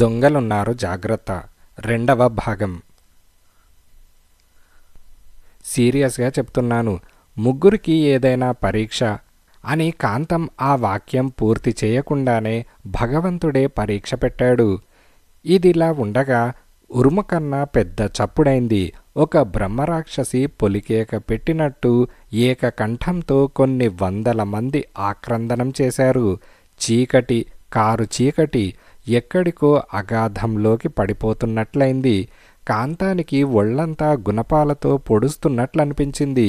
దొంగలున్నారు జాగ్రత్త రెండవ భాగం సీరియస్గా చెప్తున్నాను ముగ్గురికి ఏదైనా పరీక్ష అని కాంతం ఆ వాక్యం పూర్తి చేయకుండానే భగవంతుడే పరీక్ష పెట్టాడు ఇదిలా ఉండగా ఉరుముకన్నా పెద్ద చప్పుడైంది ఒక బ్రహ్మరాక్షసి పొలికేక పెట్టినట్టు ఏకకంఠంతో కొన్ని వందల మంది ఆక్రందనం చేశారు చీకటి కారు చీకటి ఎక్కడికో అగాధంలోకి పడిపోతున్నట్లయింది కాంతానికి ఒళ్లంతా గుణపాలతో పొడుస్తున్నట్లనిపించింది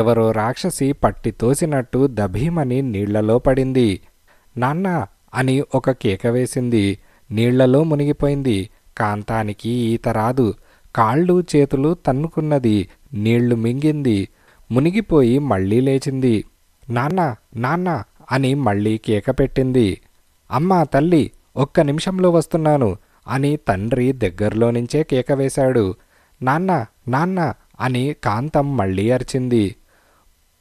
ఎవరో రాక్షసి పట్టి తోసినట్టు దభీమని నీళ్లలో పడింది నాన్న అని ఒక కేక వేసింది నీళ్లలో మునిగిపోయింది కాంతానికి ఈత రాదు కాళ్ళు చేతులు తన్నుకున్నది నీళ్లు మింగింది మునిగిపోయి మళ్ళీ లేచింది నాన్న నాన్న అని మళ్ళీ కేక పెట్టింది అమ్మా తల్లి ఒక్క నిమిషంలో వస్తున్నాను అని తండ్రి దగ్గరలో నుంచే కేక వేశాడు నాన్న నాన్న అని కాంతం మళ్ళీ అరిచింది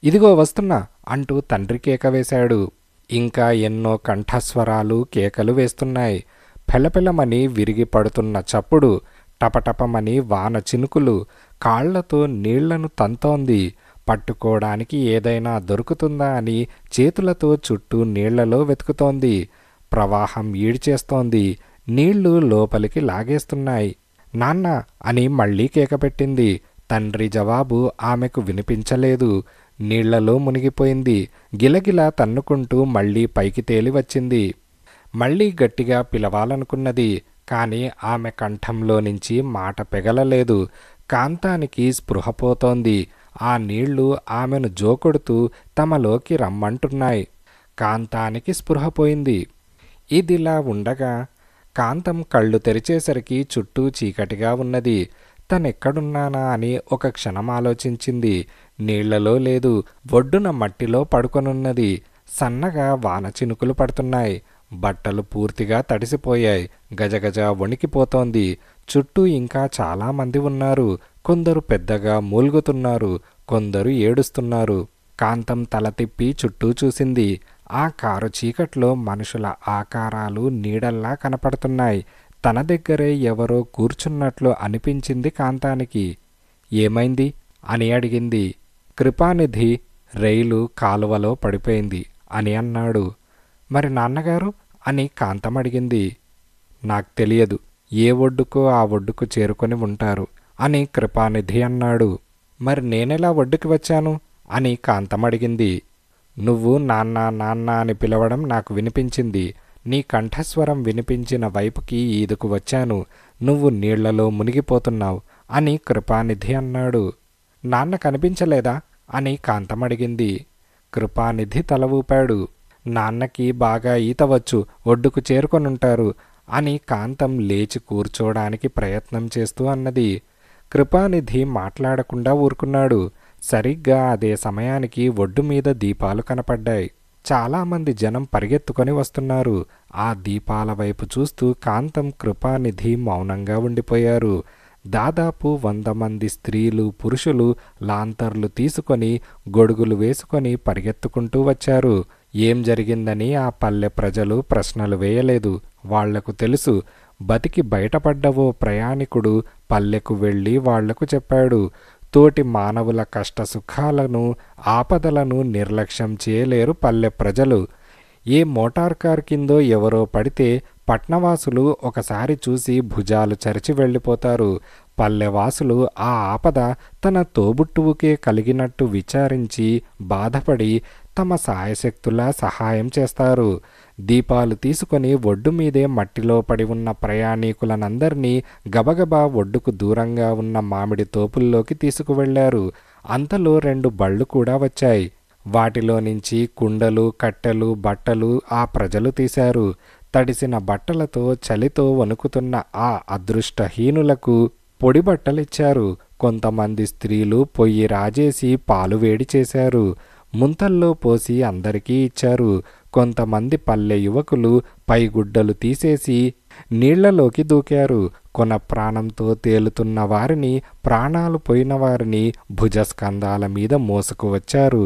ఇదిగో వస్తున్నా అంటూ తండ్రి కేక వేశాడు ఇంకా ఎన్నో కంఠస్వరాలు కేకలు వేస్తున్నాయి పెలపెలమని విరిగి పడుతున్న చప్పుడు టపటపమని వాన చినుకులు కాళ్లతో నీళ్లను తంతోంది పట్టుకోవడానికి ఏదైనా దొరుకుతుందా అని చేతులతో చుట్టూ నీళ్లలో వెతుకుతోంది ప్రవాహం ఈడ్చేస్తోంది నీళ్లు లోపలికి లాగేస్తున్నాయి నాన్న అని మళ్లీ కేకపెట్టింది తండ్రి జవాబు ఆమెకు వినిపించలేదు నీళ్లలో మునిగిపోయింది గిలగిల తన్నుకుంటూ మళ్లీ పైకి తేలి వచ్చింది మళ్లీ గట్టిగా పిలవాలనుకున్నది కాని ఆమె కంఠంలో నుంచి మాట పెగలలేదు కాంతానికి స్పృహపోతోంది ఆ నీళ్లు ఆమెను జోకొడుతూ తమలోకి రమ్మంటున్నాయి కాంతానికి స్పృహపోయింది ఇదిలా ఉండగా కాంతం కళ్ళు తెరిచేసరికి చుట్టూ చీకటిగా ఉన్నది తనెక్కడున్నానా అని ఒక క్షణం ఆలోచించింది నీళ్లలో లేదు ఒడ్డున మట్టిలో పడుకొనున్నది సన్నగా వాన చినుకులు పడుతున్నాయి బట్టలు పూర్తిగా తడిసిపోయాయి గజగజ వణికిపోతోంది చుట్టూ ఇంకా చాలామంది ఉన్నారు కొందరు పెద్దగా మూల్గుతున్నారు కొందరు ఏడుస్తున్నారు కాంతం తల తిప్పి చుట్టూ చూసింది ఆ కారు చీకట్లో మనుషుల ఆకారాలు నీడల్లా కనపడుతున్నాయి తన దగ్గరే ఎవరో కూర్చున్నట్లు అనిపించింది కాంతానికి ఏమైంది అని అడిగింది కృపానిధి రైలు కాలువలో పడిపోయింది అని అన్నాడు మరి నాన్నగారు అని కాంతం అడిగింది నాకు తెలియదు ఏ ఒడ్డుకో ఆ ఒడ్డుకు చేరుకొని ఉంటారు అని కృపానిధి అన్నాడు మరి నేనెలా ఒడ్డుకి వచ్చాను అని కాంతం అడిగింది నువ్వు నాన్న నాన్న అని పిలవడం నాకు వినిపించింది నీ కంఠస్వరం వినిపించిన వైపుకి ఈదుకు వచ్చాను నువ్వు నీళ్లలో మునిగిపోతున్నావు అని కృపానిధి అన్నాడు నాన్న కనిపించలేదా అని కాంతమడిగింది కృపానిధి తల ఊపాడు నాన్నకి బాగా ఈతవచ్చు ఒడ్డుకు చేరుకొనుంటారు అని కాంతం లేచి కూర్చోడానికి ప్రయత్నం చేస్తూ అన్నది కృపానిధి మాట్లాడకుండా ఊరుకున్నాడు సరిగ్గా అదే సమయానికి ఒడ్డు మీద దీపాలు కనపడ్డాయి చాలామంది జనం పరిగెత్తుకొని వస్తున్నారు ఆ దీపాల వైపు చూస్తూ కాంతం కృపానిధి మౌనంగా ఉండిపోయారు దాదాపు వంద మంది స్త్రీలు పురుషులు లాంతర్లు తీసుకొని గొడుగులు వేసుకొని పరిగెత్తుకుంటూ వచ్చారు ఏం జరిగిందని ఆ పల్లె ప్రజలు ప్రశ్నలు వేయలేదు వాళ్లకు తెలుసు బతికి బయటపడ్డ ఓ ప్రయాణికుడు పల్లెకు వెళ్ళి వాళ్లకు చెప్పాడు తోటి మానవుల కష్ట సుఖాలను ఆపదలను నిర్లక్ష్యం చేయలేరు పల్లె ప్రజలు ఏ మోటార్ కార్ కిందో ఎవరో పడితే పట్నవాసులు ఒకసారి చూసి భుజాలు చరిచి వెళ్ళిపోతారు పల్లెవాసులు ఆ ఆపద తన తోబుట్టువుకే కలిగినట్టు విచారించి బాధపడి తమ సాయశక్తులా సహాయం చేస్తారు దీపాలు తీసుకొని ఒడ్డు మీదే మట్టిలో పడి ఉన్న ప్రయాణీకులనందరినీ గబగబా ఒడ్డుకు దూరంగా ఉన్న మామిడి తోపుల్లోకి తీసుకువెళ్లారు అంతలో రెండు బళ్ళు కూడా వచ్చాయి వాటిలో నుంచి కుండలు కట్టెలు బట్టలు ఆ ప్రజలు తీశారు తడిసిన బట్టలతో చలితో వణుకుతున్న ఆ అదృష్టహీనులకు పొడి బట్టలిచ్చారు కొంతమంది స్త్రీలు పొయ్యి రాజేసి పాలు వేడి చేశారు ముంతల్లో పోసి అందరికీ ఇచ్చారు కొంతమంది పల్లె యువకులు పైగుడ్డలు తీసేసి నీళ్లలోకి దూకారు కొన ప్రాణంతో తేలుతున్న వారిని ప్రాణాలు పోయిన వారిని భుజస్కంధాల మీద మోసుకువచ్చారు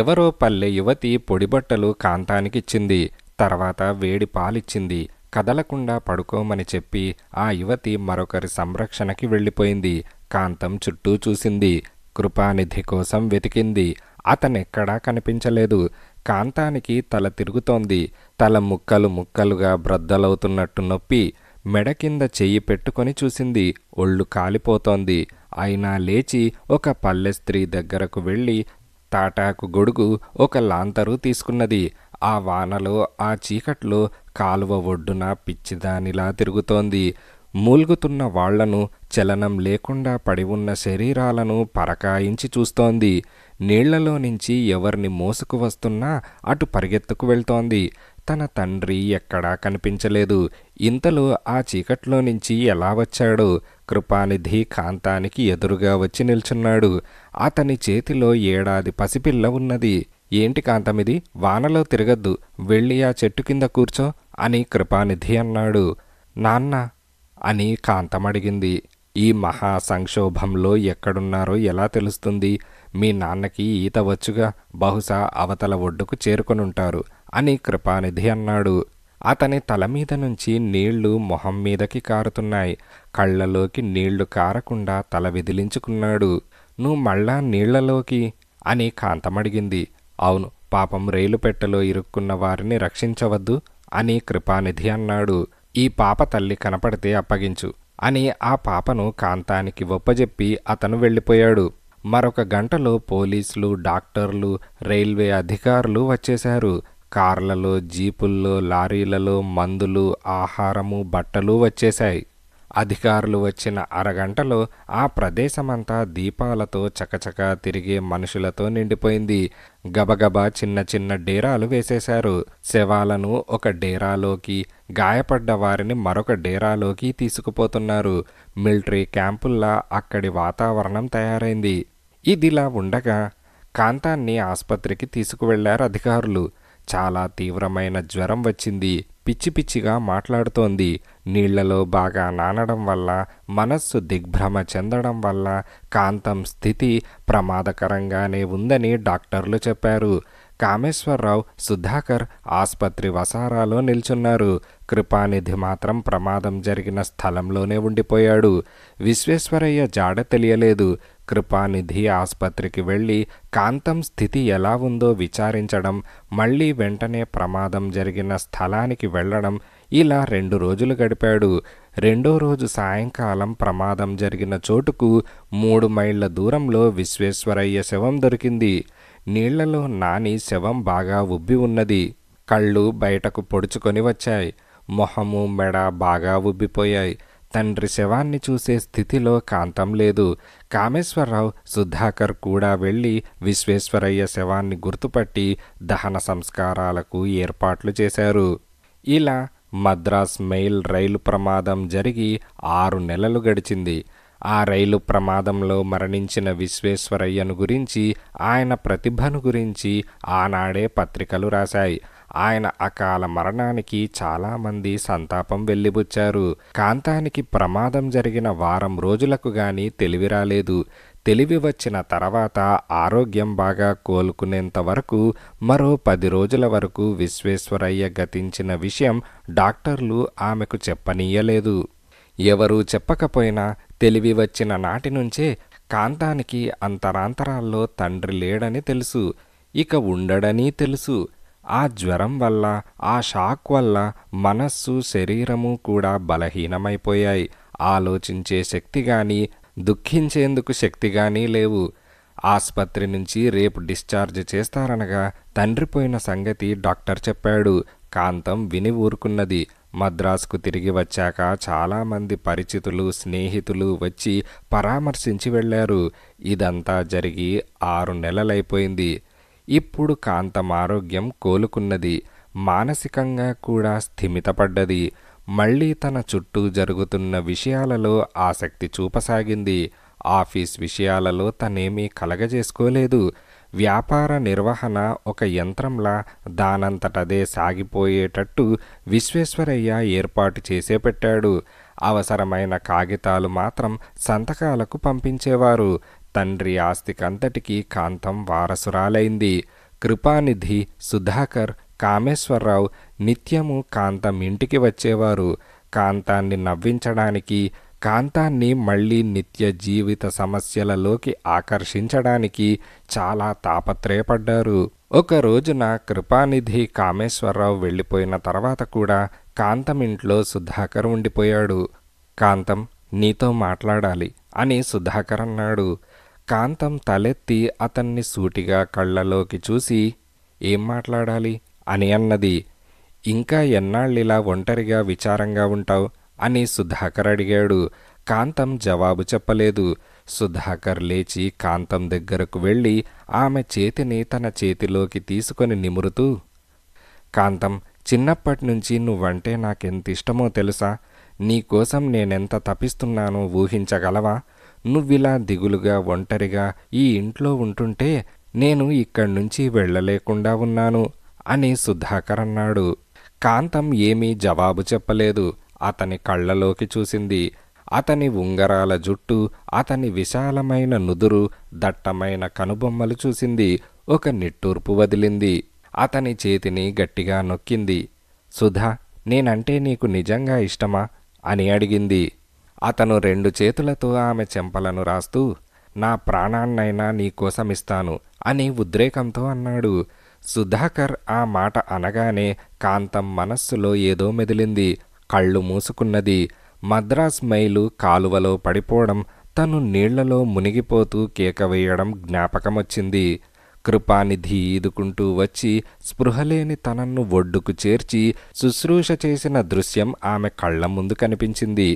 ఎవరో పల్లె యువతి పొడిబట్టలు కాంతానికిచ్చింది తర్వాత వేడి పాలిచ్చింది కదలకుండా పడుకోమని చెప్పి ఆ యువతి మరొకరి సంరక్షణకి వెళ్ళిపోయింది కాంతం చుట్టూ చూసింది కృపానిధి కోసం వెతికింది అతనెక్కడా కనిపించలేదు కాంతానికి తల తిరుగుతోంది తల ముక్కలు ముక్కలుగా బ్రద్దలవుతున్నట్టు నొప్పి మెడ కింద చెయ్యి పెట్టుకొని చూసింది ఒళ్ళు కాలిపోతోంది అయినా లేచి ఒక పల్లె స్త్రీ దగ్గరకు వెళ్ళి తాటాకు గొడుగు ఒక లాంతరు తీసుకున్నది ఆ వానలో ఆ చీకట్లో కాలువ ఒడ్డున పిచ్చిదానిలా తిరుగుతోంది మూల్గుతున్న వాళ్లను చలనం లేకుండా పడి ఉన్న శరీరాలను పరకాయించి చూస్తోంది నీళ్లలో నుంచి ఎవరిని మోసుకు వస్తున్నా అటు పరిగెత్తుకు వెళ్తోంది తన తండ్రి ఎక్కడా కనిపించలేదు ఇంతలో ఆ చీకట్లో నుంచి ఎలా వచ్చాడో కృపానిధి కాంతానికి ఎదురుగా వచ్చి నిల్చున్నాడు అతని చేతిలో ఏడాది పసిపిల్ల ఉన్నది ఏంటి కాంతమిది వానలో తిరగద్దు వెళ్ళి ఆ చెట్టు కింద కూర్చో అని కృపానిధి అన్నాడు నాన్న అని కాంతం అడిగింది ఈ మహా సంక్షోభంలో ఎక్కడున్నారో ఎలా తెలుస్తుంది మీ నాన్నకి ఈత వచ్చుగా బహుశా అవతల ఒడ్డుకు చేరుకొనుంటారు అని కృపానిధి అన్నాడు అతని తల మీద నుంచి నీళ్లు మొహం మీదకి కారుతున్నాయి కళ్ళలోకి నీళ్లు కారకుండా తల విదిలించుకున్నాడు నువ్వు మళ్ళా నీళ్లలోకి అని కాంతమడిగింది అవును పాపం రైలు పెట్టెలో ఇరుక్కున్న వారిని రక్షించవద్దు అని కృపానిధి అన్నాడు ఈ పాప తల్లి కనపడితే అప్పగించు అని ఆ పాపను కాంతానికి ఒప్పజెప్పి అతను వెళ్ళిపోయాడు మరొక గంటలో పోలీసులు డాక్టర్లు రైల్వే అధికారులు వచ్చేశారు కార్లలో జీపుల్లో లారీలలో మందులు ఆహారము బట్టలు వచ్చేశాయి అధికారులు వచ్చిన అరగంటలో ఆ ప్రదేశమంతా దీపాలతో చకచకా తిరిగే మనుషులతో నిండిపోయింది గబగబా చిన్న చిన్న డేరాలు వేసేశారు శవాలను ఒక డేరాలోకి గాయపడ్డ వారిని మరొక డేరాలోకి తీసుకుపోతున్నారు మిలిటరీ క్యాంపుల్లా అక్కడి వాతావరణం తయారైంది ఇదిలా ఉండగా కాంతాన్ని ఆసుపత్రికి తీసుకువెళ్లారు అధికారులు చాలా తీవ్రమైన జ్వరం వచ్చింది పిచ్చి పిచ్చిగా మాట్లాడుతోంది నీళ్లలో బాగా నానడం వల్ల మనస్సు దిగ్భ్రమ చెందడం వల్ల కాంతం స్థితి ప్రమాదకరంగానే ఉందని డాక్టర్లు చెప్పారు కామేశ్వరరావు సుధాకర్ ఆసుపత్రి వసారాలో నిల్చున్నారు కృపానిధి మాత్రం ప్రమాదం జరిగిన స్థలంలోనే ఉండిపోయాడు విశ్వేశ్వరయ్య జాడ తెలియలేదు కృపానిధి ఆసుపత్రికి వెళ్ళి కాంతం స్థితి ఎలా ఉందో విచారించడం మళ్ళీ వెంటనే ప్రమాదం జరిగిన స్థలానికి వెళ్ళడం ఇలా రెండు రోజులు గడిపాడు రెండో రోజు సాయంకాలం ప్రమాదం జరిగిన చోటుకు మూడు మైళ్ళ దూరంలో విశ్వేశ్వరయ్య శవం దొరికింది నీళ్లలో నాని శవం బాగా ఉబ్బి ఉన్నది కళ్ళు బయటకు పొడుచుకొని వచ్చాయి మొహము మెడ బాగా ఉబ్బిపోయాయి తండ్రి శవాన్ని చూసే స్థితిలో కాంతం లేదు కామేశ్వరరావు సుధాకర్ కూడా వెళ్ళి విశ్వేశ్వరయ్య శవాన్ని గుర్తుపట్టి దహన సంస్కారాలకు ఏర్పాట్లు చేశారు ఇలా మద్రాస్ మెయిల్ రైలు ప్రమాదం జరిగి ఆరు నెలలు గడిచింది ఆ రైలు ప్రమాదంలో మరణించిన విశ్వేశ్వరయ్యను గురించి ఆయన ప్రతిభను గురించి ఆనాడే పత్రికలు రాశాయి ఆయన అకాల మరణానికి చాలామంది సంతాపం వెళ్ళిబుచ్చారు కాంతానికి ప్రమాదం జరిగిన వారం రోజులకు గాని తెలివి రాలేదు తెలివి వచ్చిన తర్వాత ఆరోగ్యం బాగా కోలుకునేంత వరకు మరో పది రోజుల వరకు విశ్వేశ్వరయ్య గతించిన విషయం డాక్టర్లు ఆమెకు చెప్పనీయలేదు ఎవరూ చెప్పకపోయినా తెలివి వచ్చిన నాటి నుంచే కాంతానికి అంతరాంతరాల్లో తండ్రి లేడని తెలుసు ఇక ఉండడని తెలుసు ఆ జ్వరం వల్ల ఆ షాక్ వల్ల మనస్సు శరీరము కూడా బలహీనమైపోయాయి ఆలోచించే శక్తి కానీ దుఃఖించేందుకు శక్తి కానీ లేవు ఆసుపత్రి నుంచి రేపు డిశ్చార్జ్ చేస్తారనగా తండ్రి పోయిన సంగతి డాక్టర్ చెప్పాడు కాంతం విని ఊరుకున్నది మద్రాసుకు తిరిగి వచ్చాక చాలామంది పరిచితులు స్నేహితులు వచ్చి పరామర్శించి వెళ్ళారు ఇదంతా జరిగి ఆరు నెలలైపోయింది ఇప్పుడు కాంతం ఆరోగ్యం కోలుకున్నది మానసికంగా కూడా స్థిమితపడ్డది మళ్ళీ తన చుట్టూ జరుగుతున్న విషయాలలో ఆసక్తి చూపసాగింది ఆఫీస్ విషయాలలో తనేమీ కలగజేసుకోలేదు వ్యాపార నిర్వహణ ఒక యంత్రంలా దానంతటదే సాగిపోయేటట్టు విశ్వేశ్వరయ్య ఏర్పాటు చేసే పెట్టాడు అవసరమైన కాగితాలు మాత్రం సంతకాలకు పంపించేవారు తండ్రి ఆస్తికంతటికి కాంతం వారసురాలైంది కృపానిధి సుధాకర్ కామేశ్వరరావు నిత్యము కాంతం ఇంటికి వచ్చేవారు కాంతాన్ని నవ్వించడానికి కాంతాన్ని మళ్ళీ నిత్య జీవిత సమస్యలలోకి ఆకర్షించడానికి చాలా తాపత్రయపడ్డారు ఒక రోజున కృపానిధి కామేశ్వరరావు వెళ్ళిపోయిన తర్వాత కూడా కాంతం ఇంట్లో సుధాకర్ ఉండిపోయాడు కాంతం నీతో మాట్లాడాలి అని సుధాకర్ అన్నాడు కాంతం తలెత్తి అతన్ని సూటిగా కళ్ళలోకి చూసి ఏం మాట్లాడాలి అని అన్నది ఇంకా ఎన్నాళ్ళిలా ఒంటరిగా విచారంగా ఉంటావు అని సుధాకర్ అడిగాడు కాంతం జవాబు చెప్పలేదు సుధాకర్ లేచి కాంతం దగ్గరకు వెళ్ళి ఆమె చేతిని తన చేతిలోకి తీసుకొని నిమురుతూ కాంతం చిన్నప్పటి నుంచి నువ్వంటే నాకెంత ఇష్టమో తెలుసా నీకోసం నేనెంత తపిస్తున్నానో ఊహించగలవా నువ్విలా దిగులుగా ఒంటరిగా ఈ ఇంట్లో ఉంటుంటే నేను ఇక్కడ్నుంచి వెళ్ళలేకుండా ఉన్నాను అని సుధాకర్ అన్నాడు కాంతం ఏమీ జవాబు చెప్పలేదు అతని కళ్ళలోకి చూసింది అతని ఉంగరాల జుట్టు అతని విశాలమైన నుదురు దట్టమైన కనుబొమ్మలు చూసింది ఒక నిట్టూర్పు వదిలింది అతని చేతిని గట్టిగా నొక్కింది సుధా నేనంటే నీకు నిజంగా ఇష్టమా అని అడిగింది అతను రెండు చేతులతో ఆమె చెంపలను రాస్తూ నా ప్రాణాన్నైనా నీకోసమిస్తాను అని ఉద్రేకంతో అన్నాడు సుధాకర్ ఆ మాట అనగానే కాంతం మనస్సులో ఏదో మెదిలింది కళ్ళు మూసుకున్నది మద్రాస్ మైలు కాలువలో పడిపోవడం తను నీళ్లలో మునిగిపోతూ కేక వేయడం జ్ఞాపకమొచ్చింది కృపానిధి ఈదుకుంటూ వచ్చి స్పృహలేని తనన్ను ఒడ్డుకు చేర్చి శుశ్రూష చేసిన దృశ్యం ఆమె కళ్ల ముందు కనిపించింది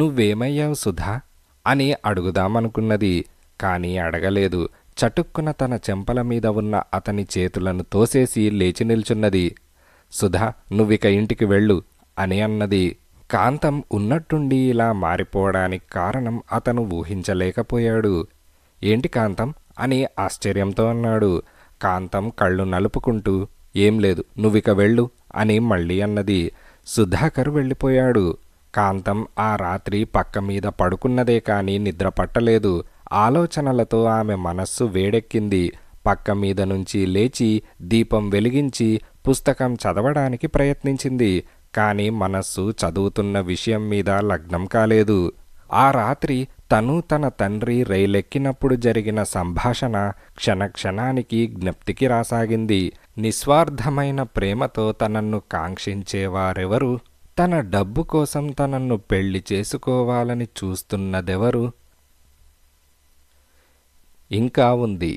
నువ్వేమయ్యావు సుధా అని అడుగుదామనుకున్నది కానీ అడగలేదు చటుక్కున తన చెంపల మీద ఉన్న అతని చేతులను తోసేసి లేచి నిల్చున్నది సుధా నువ్విక ఇంటికి వెళ్ళు అని అన్నది కాంతం ఉన్నట్టుండి ఇలా మారిపోవడానికి కారణం అతను ఊహించలేకపోయాడు ఏంటి కాంతం అని ఆశ్చర్యంతో అన్నాడు కాంతం కళ్ళు నలుపుకుంటూ ఏం లేదు నువ్విక వెళ్ళు అని మళ్ళీ అన్నది సుధాకర్ వెళ్ళిపోయాడు కాంతం ఆ రాత్రి పక్క మీద పడుకున్నదే కాని నిద్రపట్టలేదు ఆలోచనలతో ఆమె మనస్సు వేడెక్కింది పక్క మీద నుంచి లేచి దీపం వెలిగించి పుస్తకం చదవడానికి ప్రయత్నించింది కానీ మనస్సు చదువుతున్న విషయం మీద లగ్నం కాలేదు ఆ రాత్రి తను తన తండ్రి రైలెక్కినప్పుడు జరిగిన సంభాషణ క్షణక్షణానికి జ్ఞప్తికి రాసాగింది నిస్వార్థమైన ప్రేమతో తనన్ను కాంక్షించేవారెవరు తన డబ్బు కోసం తనన్ను పెళ్లి చేసుకోవాలని చూస్తున్నదెవరు ఇంకా ఉంది